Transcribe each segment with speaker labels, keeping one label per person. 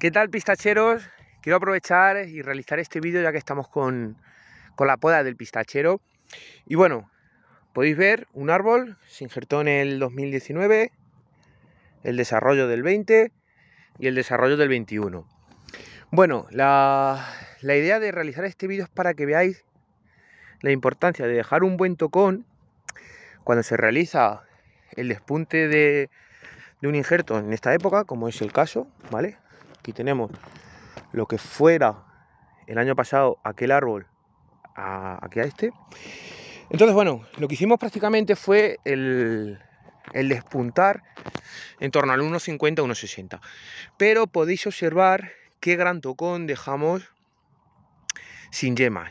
Speaker 1: ¿Qué tal pistacheros? Quiero aprovechar y realizar este vídeo ya que estamos con, la poda del pistachero. Y bueno, podéis ver un árbol, se injertó en el 2019, el desarrollo del 20 y el desarrollo del 21. Bueno, la, idea de realizar este vídeo es para que veáis la importancia de dejar un buen tocón cuando se realiza el despunte de, de un injerto en esta época, como es el caso, ¿vale? Aquí tenemos lo que fuera el año pasado aquel árbol a, aquí a este. Entonces, bueno, lo que hicimos prácticamente fue el, el despuntar en torno al 1,50, 1,60. Pero podéis observar qué gran tocón dejamos sin yemas.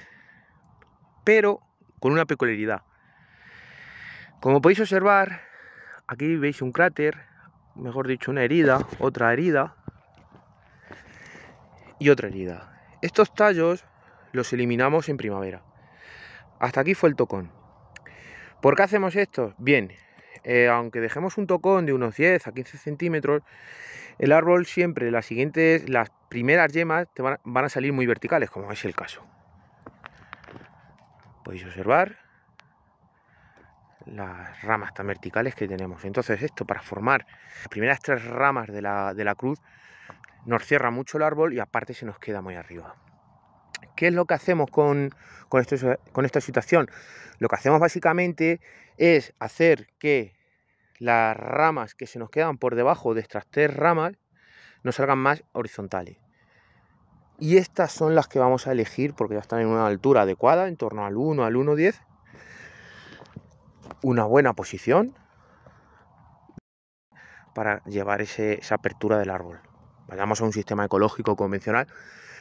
Speaker 1: Pero con una peculiaridad. Como podéis observar, aquí veis un cráter, mejor dicho, una herida, otra herida, y otra herida. Estos tallos los eliminamos en primavera. Hasta aquí fue el tocón. ¿Por qué hacemos esto? Bien, eh, aunque dejemos un tocón de unos 10 a 15 centímetros, el árbol siempre, las siguientes, las primeras yemas te van, van a salir muy verticales, como es el caso. Podéis observar las ramas tan verticales que tenemos. Entonces esto para formar las primeras tres ramas de la, cruz nos cierra mucho el árbol y aparte se nos queda muy arriba. ¿Qué es lo que hacemos con, con, esto, con esta situación? Lo que hacemos básicamente es hacer que las ramas que se nos quedan por debajo de estas tres ramas no salgan más horizontales. Y estas son las que vamos a elegir porque ya están en una altura adecuada, en torno al 1, al 1,10 una buena posición para llevar esa apertura del árbol. Vayamos a un sistema ecológico convencional.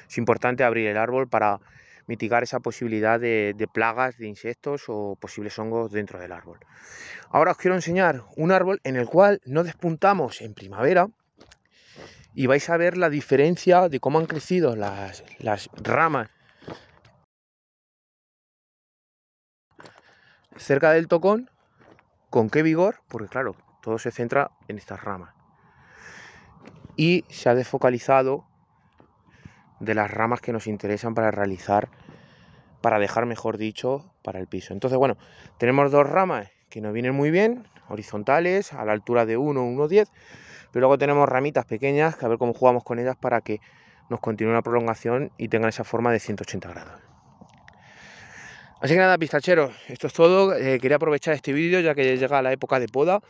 Speaker 1: Es importante abrir el árbol para mitigar esa posibilidad de, plagas, de insectos o posibles hongos dentro del árbol. Ahora os quiero enseñar un árbol en el cual no despuntamos en primavera y vais a ver la diferencia de cómo han crecido las ramas cerca del tocón, con qué vigor, porque claro, todo se centra en estas ramas. Y se ha desfocalizado de las ramas que nos interesan para realizar, para dejar, mejor dicho, para el piso. Entonces, bueno, tenemos dos ramas que nos vienen muy bien, horizontales, a la altura de 1, 1, 10, pero luego tenemos ramitas pequeñas, que a ver cómo jugamos con ellas para que nos continúe una prolongación y tengan esa forma de 180 grados. Así que nada, pistacheros, esto es todo. Eh, quería aprovechar este vídeo ya que llega la época de poda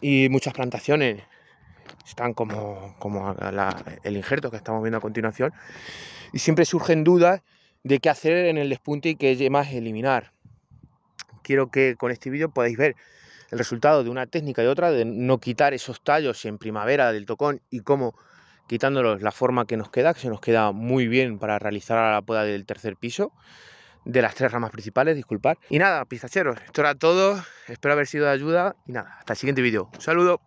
Speaker 1: y muchas plantaciones están como, como el injerto que estamos viendo a continuación. Y siempre surgen dudas de qué hacer en el despunte y qué más eliminar. Quiero que con este vídeo podáis ver el resultado de una técnica y otra, de no quitar esos tallos en primavera del tocón y cómo quitándolos la forma que nos queda, que se nos queda muy bien para realizar la poda del tercer piso de las tres ramas principales, disculpar. Y nada, pistacheros, esto era todo, espero haber sido de ayuda y nada, hasta el siguiente vídeo. Un saludo.